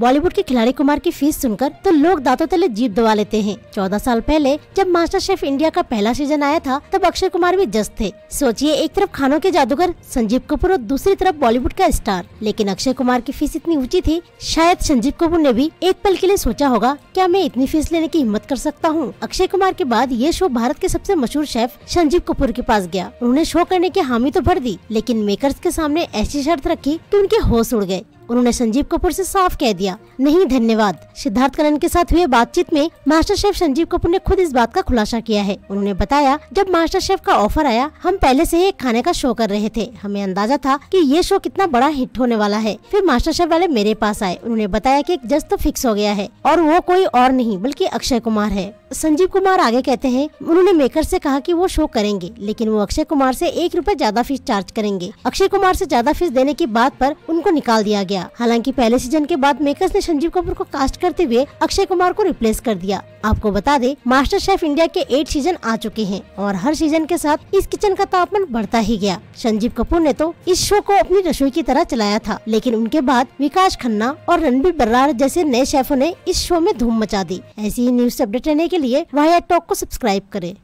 बॉलीवुड के खिलाड़ी कुमार की फीस सुनकर तो लोग दांतों तले जीप दबा लेते हैं चौदह साल पहले जब मास्टर शेफ इंडिया का पहला सीजन आया था तब अक्षय कुमार भी जस्ट थे सोचिए एक तरफ खानों के जादूगर संजीव कपूर और दूसरी तरफ बॉलीवुड का स्टार लेकिन अक्षय कुमार की फीस इतनी ऊंची थी शायद संजीव कपूर ने भी एक पल के लिए सोचा होगा क्या मैं इतनी फीस लेने की हिम्मत कर सकता हूँ अक्षय कुमार के बाद ये शो भारत के सबसे मशहूर शेफ संजीव कपूर के पास गया उन्होंने शो करने की हामी तो भर दी लेकिन मेकर्स के सामने ऐसी शर्त रखी की उनके होश उड़ गए उन्होंने संजीव कपूर से साफ कह दिया नहीं धन्यवाद सिद्धार्थ करण के साथ हुए बातचीत में मास्टर शेफ संजीव कपूर ने खुद इस बात का खुलासा किया है उन्होंने बताया जब मास्टर शेफ का ऑफर आया हम पहले से ही एक खाने का शो कर रहे थे हमें अंदाजा था कि ये शो कितना बड़ा हिट होने वाला है फिर मास्टर शेफ वाले मेरे पास आए उन्होंने बताया कि एक जज तो फिक्स हो गया है और वो कोई और नहीं बल्कि अक्षय कुमार है संजीव कुमार आगे कहते हैं उन्होंने मेकर से कहा कि वो शो करेंगे लेकिन वो अक्षय कुमार से एक रुपए ज्यादा फीस चार्ज करेंगे अक्षय कुमार से ज्यादा फीस देने की बात पर उनको निकाल दिया गया हालांकि पहले सीजन के बाद मेकर्स ने संजीव कपूर को कास्ट करते हुए अक्षय कुमार को रिप्लेस कर दिया आपको बता दे मास्टर शेफ इंडिया के एट सीजन आ चुके हैं और हर सीजन के साथ इस किचन का तापमान बढ़ता ही गया संजीव कपूर ने तो इस शो को अपनी रसोई की तरह चलाया था लेकिन उनके बाद विकास खन्ना और रणबीर बर्रार जैसे नए शेफों ने इस शो में धूम मचा दी ऐसी ही न्यूज अपडेट रहने के लिए वाया टॉक को सब्सक्राइब करें